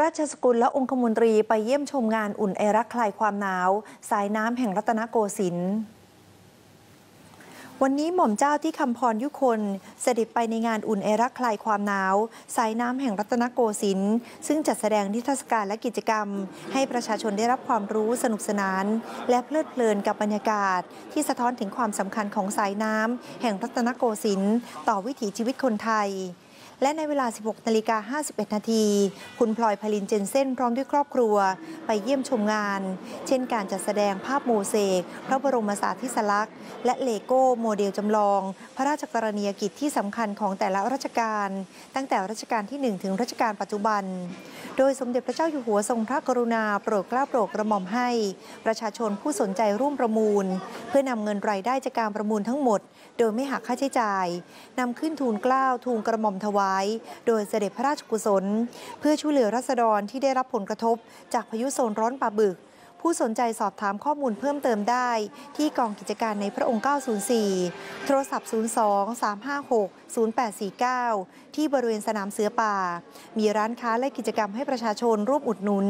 ราชสกุลและองคมนตรีไปเยี่ยมชมงานอุ่นไอรักคลายความหนาว สายน้ำแห่งรัตนโกสินทร์ วันนี้หม่อมเจ้าที่คำพรยุคนเสด็จไปในงานอุ่นเอรักคลายความหนาว สายน้ำแห่งรัตนโกสินทร์ซึ่งจัดแสดงนิทรรศการและกิจกรรม ให้ประชาชนได้รับความรู้สนุกสนาน และเพลิดเพลินกับบรรยากาศ ที่สะท้อนถึงความสำคัญของสายน้ำ แห่งรัตนโกสินทร์ต่อวิถีชีวิตคนไทยและในเวลา 16นาฬิกา51 นาที คุณพลอยพลินเจนเซนพร้อมด้วยครอบครัวไปเยี่ยมชมงาน เช่นการจัดแสดงภาพโมเสก พระบรมสาธิสลักษณ์และเลโก้โมเดลจำลอง พระราชกรณียกิจที่สำคัญของแต่ละราชการ ตั้งแต่รัชกาลที่ 1 ถึงรัชกาลปัจจุบัน โดยสมเด็จพระเจ้าอยู่หัวทรงพระกรุณาโปรดเกล้าโปรดกระหม่อมให้ ประชาชนผู้สนใจร่วมประมูล เพื่อนำเงินรายได้จากการประมูลทั้งหมดโดยไม่หักค่าใช้จ่ายนำขึ้นทูลเกล้าทูลกระหม่อมถวายายโดยเสด็จพระราชกุศล เพื่อช่วยเหลือรัษฎรที่ได้รับผลกระทบ จากพายุโซนร้อนปลาบึก ผู้สนใจสอบถามข้อมูลเพิ่มเติมได้ ที่กองกิจการในพระองค์ 904 โทรศัพท์ 02 356 0849 ที่บริเวณสนามเสือป่า มีร้านค้าและกิจกรรมให้ประชาชนร่วมอุดหนุน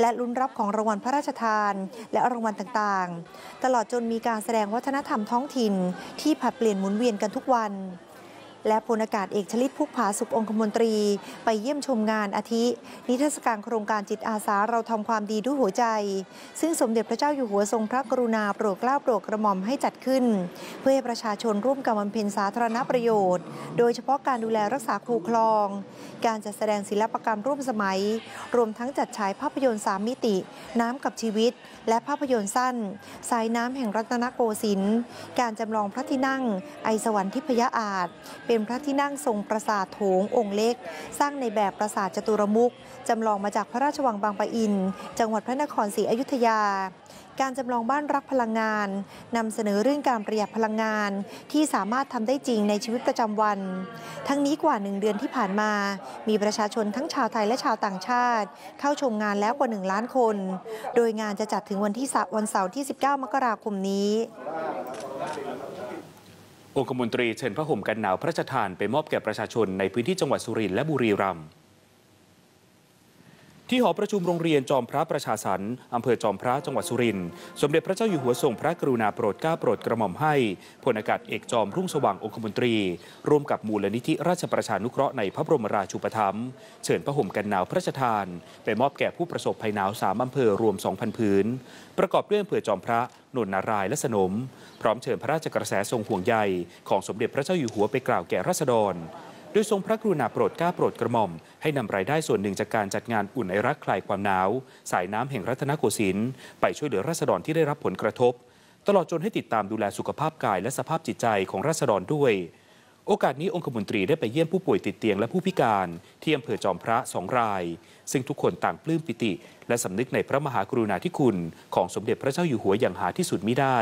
และลุ้นรับของรางวัลพระราชทาน และรางวัลต่างๆ ตลอดจนมีการแสดงวัฒนธรรมท้องถิ่น ที่ผัดเปลี่ยนหมุนเวียนกันทุกวันและพลอากาศเอกชลิตพุกผาสุของคมนตรีไปเยี่ยมชมงานอาทิ นิทรรศการโครงการจิตอาสาเราทำความดีด้วยหัวใจ ซึ่งสมเด็จพระเจ้าอยู่หัวทรงพระกรุณาโปรดเกล้าโปรดกระหม่อมให้จัดขึ้น เพื่อให้ประชาชนร่วมกันบำเพ็ญสาธารณประโยชน์ โดยเฉพาะการดูแลรักษาคูคลอง การจัดแสดงศิลปกรรมร่วมสมัย รวมทั้งจัดฉายภาพยนตร์สามมิติ น้ำกับชีวิต และภาพยนตร์สั้น สายน้ำแห่งรัตนโกสินทร์การจำลองพระที่นั่งไอสวรรค์ทิพยาอาจเป็นพระที่นั่งทรงปราสาทโถงองค์เล็ก สร้างในแบบปราสาทจตุรมุกจำลองมาจากพระราชวังบางปะอิน จังหวัดพระนครศรีอยุธยา การจำลองบ้านรักพลังงานนำเสนอเรื่องการประหยัดพลังงาน ที่สามารถทำได้จริงในชีวิตประจำวัน ทั้งนี้กว่าหนึ่งเดือนที่ผ่านมา มีประชาชนทั้งชาวไทยและชาวต่างชาติ เข้าชมงานแล้วกว่า1ล้านคน โดยงานจะจัดถึงวันที่วันเสาร์ที่ 19 มกราคมนี้องคมนตรีเชิญพระห่มกันหนาวพระราชทาน ไปมอบแก่ประชาชนในพื้นที่จังหวัดสุรินทร์และบุรีรัมย์ที่หอประชุมโรงเรียนจอมพระประชาสรรค์อำเภอจอมพระจังหวัดสุรินทร์สมเด็จพระเจ้าอยู่หัวทรงพระกรุณาโปรดเกล้าโปรดกระหม่อมให้พลอากาศเอกจอมรุ่งสว่างองคมนตรีร่วมกับมูลนิธิราชประชานุเคราะห์ในพระบรมราชูปถัมภ์เชิญพระห่มกันหนาวพระราชทาน ไปมอบแก่ผู้ประสบภัยหนาวสามอำเภอรวม2,000พื้นประกอบด้วยอำเภอจอมพระนนนาราย และสนม พร้อมเชิญพระราชกระแสทรงห่วงใยของสมเด็จพระเจ้าอยู่หัวไปกล่าวแก่ราษฎร โดยทรงพระกรุณาโปรดก้าโปรดกระหม่อม ให้นำรายได้ส่วนหนึ่งจากการจัดงานอุ่นไอรักคลายความหนาว สายน้ำแห่งรัตนโกสินทร์ไปช่วยเหลือราษฎรที่ได้รับผลกระทบ ตลอดจนให้ติดตามดูแลสุขภาพกายและสภาพจิตใจของราษฎรด้วยโอกาสนี้องคมนตรีได้ไปเยี่ยมผู้ป่วยติดเตียงและผู้พิการที่อำเภอจอมพระสองราย ซึ่งทุกคนต่างปลื้มปิติ และสำนึกในพระมหากรุณาธิคุณของสมเด็จพระเจ้าอยู่หัวอย่างหาที่สุดมิได้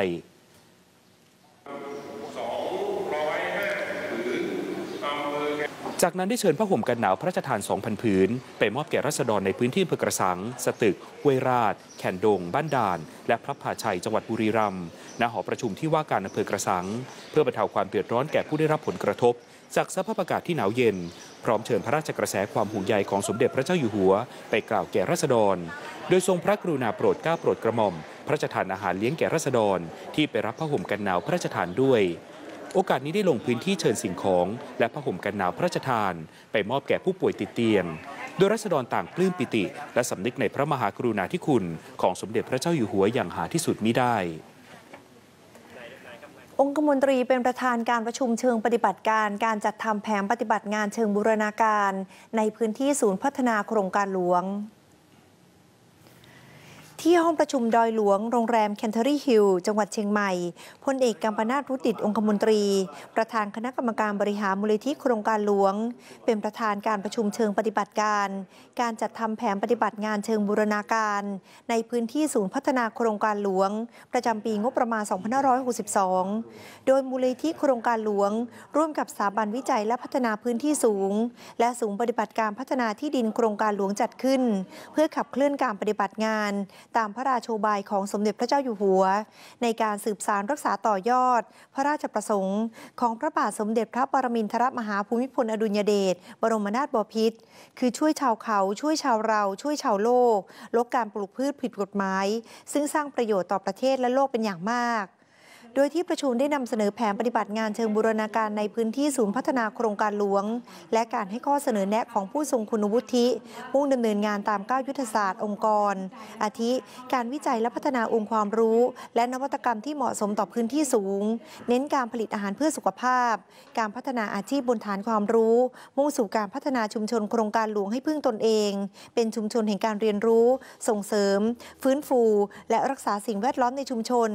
จากนั้นได้เชิญพระห่มกันหนาวพระราชทาน 2,000ผืนไปมอบแก่รัษฎรในพื้นที่เภอกระสัง สตึกเวราช แข่นดง บ้านด่าน และพระผาชัยจังหวัดบุรีรัมย์ณหอประชุมที่ว่าการอำเภอกระสัง เพื่อบรรเทาความเดือดร้อนแก่ผู้ได้รับผลกระทบ จากสภาพอากาศที่หนาวเย็น พร้อมเชิญพระราชกระแสความห่วงใยของสมเด็จพระเจ้าอยู่หัว ไปกล่าวแก่รัษฎร โดยทรงพระกรุณาโปรดเกล้าโปรดกระหม่อมพระราชทานอาหารเลี้ยงแก่รัษฎร ที่ไปรับพระห่มกันหนาวพระราชทานด้วยโอกาสนี้ได้ลงพื้นที่เชิญสิ่งของ และผ้าห่มกันหนาวพระราชทาน ไปมอบแก่ผู้ป่วยติดเตียง โดยรัษฎรต่างปลื้มปิติ และสำนึกในพระมหากรุณาธิคุณของสมเด็จพระเจ้าอยู่หัวอย่างหาที่สุดมิได้ องคมนตรีเป็นประธานการประชุมเชิงปฏิบัติการ การจัดทำแผนปฏิบัติงานเชิงบูรณาการในพื้นที่ศูนย์พัฒนาโครงการหลวงที่ห้องประชุมดอยหลวง โรงแรมแคนเทอรี่ฮิลล์จังหวัดเชียงใหม่ พลเอกกัมปนาตรุติดองคมนตรี ประธานคณะกรรมการบริหารมูลนิธิโครงการหลวง เป็นประธานการประชุมเชิงปฏิบัติการ การจัดทำแผนปฏิบัติงานเชิงบูรณาการ ในพื้นที่ศูนย์พัฒนาโครงการหลวง ประจำปีงบประมาณ 2562 โดยมูลนิธิโครงการหลวง ร่วมกับสถาบันวิจัยและพัฒนาพื้นที่สูง และศูนย์ปฏิบัติการพัฒนาที่ดินโครงการหลวงจัดขึ้น เพื่อขับเคลื่อนการปฏิบัติงานตามพระราชบายของสมเด็จพระเจ้าอยู่หัว ในการสืบสารรักษาต่อยอด พระราชประสงค์ของพระบาทสมเด็จพระปรมินทรมหาภูมิพลอดุลยเดชบรมนาถบพิตรคือช่วยชาวเขาช่วยชาวเราช่วยชาวโลกลดการปลูกพืชผิดกฎหมาย ซึ่งสร้างประโยชน์ต่อประเทศและโลกเป็นอย่างมากดยที่ประชุมได้นำเสนอแผนปฏิบัติงานเชิงบูรณาการในพื้นที่ศูนย์พัฒนาโครงการหลวง และการให้ข้อเสนอแนะของผู้ทรงคุณวุฒิมุ่งดำเนินงานตามก้าวยุทธศาสตร์องค์กร อาทิการวิจัยและพัฒนาองค์ความรู้ และนวัตกรรมที่เหมาะสมต่อพื้นที่สูง เน้นการผลิตอาหารเพื่อสุขภาพ การพัฒนาอาชีพบนฐานความรู้ มุ่งสู่การพัฒนาชุมชนโครงการหลวงให้พึ่งตนเอง เป็นชุมชนแห่งการเรียนรู้ ส่งเสริม ฟื้นฟู และรักษาสิ่งแวดล้อมในชุมชน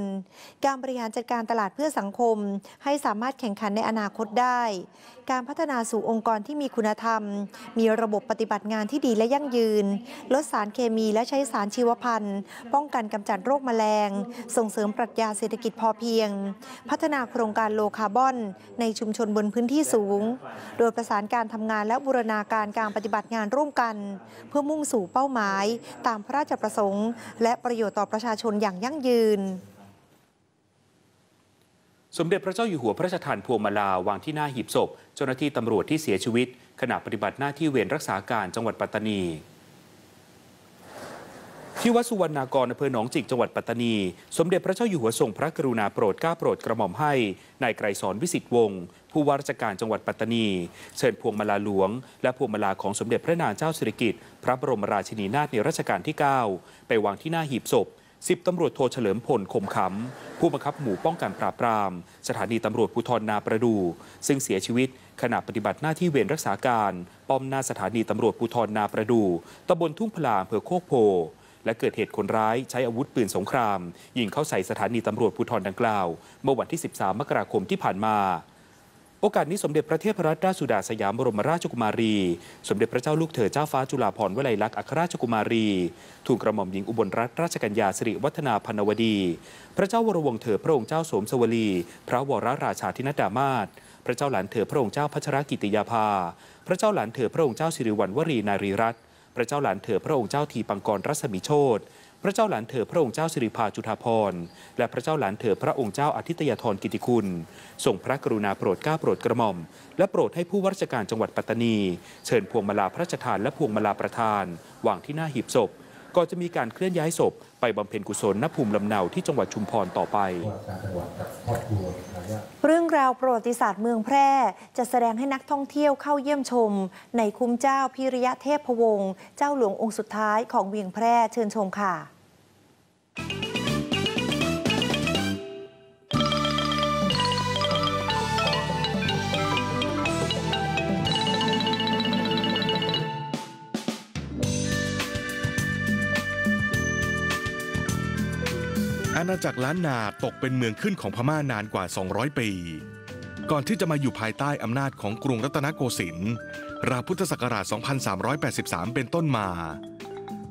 การบริหารจัดการการตลาดเพื่อสังคมให้สามารถแข่งขันในอนาคตได้ การพัฒนาสู่องค์กรที่มีคุณธรรม มีระบบปฏิบัติงานที่ดีและยั่งยืน ลดสารเคมีและใช้สารชีวพันธุ์ ป้องกันกำจัดโรคแมลง ส่งเสริมปรัชญาเศรษฐกิจพอเพียง พัฒนาโครงการโลคาร์บอน ในชุมชนบนพื้นที่สูง โดยประสานการทำงานและบูรณาการการปฏิบัติงานร่วมกัน เพื่อมุ่งสู่เป้าหมาย ตามพระราชประสงค์ และประโยชน์ต่อประชาชนอย่างยั่งยืนสมเด็จพระเจ้าอยู่หัวพระราชทานพวงมาลาวางที่หน้าหีบศพเจ้าหน้าที่ตำรวจที่เสียชีวิต ขณะปฏิบัติหน้าที่เวรรักษาการจังหวัดปัตตานีที่วัดสุวรรณากรอำเภอหนองจิกจังหวัดปัตตานี สมเด็จพระเจ้าอยู่หัวทรงพระกรุณาโปรดเกล้าโปรดกระหม่อมให้นายไกรสอนวิสิทธ์วงศ์ผู้ว่าราชการจังหวัดปัตตานี เชิญพวงมาลาหลวง และพวงมาลาของสมเด็จพระนางเจ้าสิริกิติ์พระบรมราชินีนาถในรัชกาลที่9ไปวางที่หน้าหีบศพสิบตำรวจโทเฉลิมพลคมขำผู้บังคับหมู่ป้องกันปราบปราม สถานีตำรวจภูธรนาประดู ซึ่งเสียชีวิตขณะปฏิบัติหน้าที่เวรรักษาการป้อมหน้าสถานีตำรวจภูธรนาประดูตำบลทุ่งพลาอำเภอโคกโพ และเกิดเหตุคนร้ายใช้อาวุธปืนสงคราม ยิงเข้าใส่สถานีตำรวจภูธรดังกล่าว เมื่อวันที่ 13 มกราคมที่ผ่านมาโอกาสนี้สมเด็จพระเทพรัตนราชสุดาสยามบรมราชกุมารี สมเด็จพระเจ้าลูกเธอเจ้าฟ้าจุฬาภรณ์วลัยลักษณ์อัครราชกุมารีทูลกระหม่อมหญิงอุบลรัตนราชกัญญาสิริวัฒนาพนวดี พระเจ้าวรวงเธอพระองค์เจ้าโสมสวลีพระวรราชาธินดามาศพระเจ้าหลานเธอพระองค์เจ้าพัชรกิติยาภา พระเจ้าหลานเธอพระองค์เจ้าสิริวัณวรีนารีรัตน์ พระเจ้าหลานเธอพระองค์เจ้าทีปังกรรัศมีโชตพระเจ้าหลานเธอพระองค์เจ้าสิริพาจุฑาพรและพระเจ้าหลานเธอพระองค์เจ้าอาทิตยธรกิติคุณส่งพระกรุณาโปรดเกล้าโปรดกระหม่อม และโปรดให้ผู้วราชการจังหวัดปัตตานีเชิญพวงมาลาพระราชทานและพวงมาลาประธานวางที่หน้าหีบศพก่อนจะมีการเคลื่อนย้ายศพ ไปบำเพ็ญกุศลณภูมิลำเนาที่จังหวัดชุมพรต่อไปเรื่องราวประวัติศาสตร์เมืองแพร่จะแสดงให้นักท่องเที่ยวเข้าเยี่ยมชม ในคุ้มเจ้าพิริยะเทพพวงศ์เจ้าหลวงองค์สุดท้ายของเวียงแพร่เชิญชมค่ะอาณาจักรล้านนาตกเป็นเมืองขึ้นของพม่านานกว่า 200 ปี ก่อนที่จะมาอยู่ภายใต้อำนาจของกรุงรัตนโกสินทร์ราวพุทธศักราช 2383 เป็นต้นมา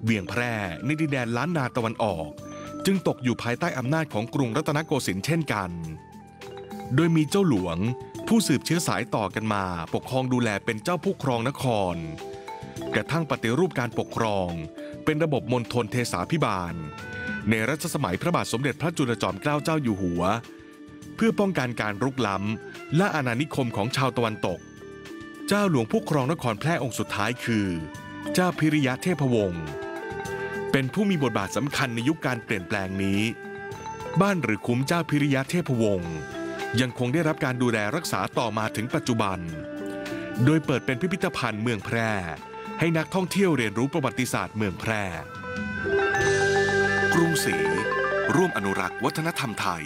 เวียงแพร่ในดินแดนล้านนาตะวันออก จึงตกอยู่ภายใต้อำนาจของกรุงรัตนโกสินทร์เช่นกัน โดยมีเจ้าหลวง ผู้สืบเชื้อสายต่อกันมาปกครองดูแลเป็นเจ้าผู้ครองนคร กระทั่งปฏิรูปการปกครอง เป็นระบบมณฑลเทสาพิบาลในรัชสมัยพระบาทสมเด็จพระจุลจอมเกล้าเจ้าอยู่หัว เพื่อป้องกันการรุกล้ำและอาณานิคมของชาวตะวันตก เจ้าหลวงผู้ครองนครแพร่องค์สุดท้ายคือ เจ้าพิริยะเทพวงศ์เป็นผู้มีบทบาทสำคัญในยุคการเปลี่ยนแปลงนี้ บ้านหรือคุ้มเจ้าพิริยะเทพวงศ์ยังคงได้รับการดูแลรักษาต่อมาถึงปัจจุบัน โดยเปิดเป็นพิพิธภัณฑ์เมืองแพร่ ให้นักท่องเที่ยวเรียนรู้ประวัติศาสตร์เมืองแพร่กรุงศรีร่วมอนุรักษ์วัฒนธรรมไทย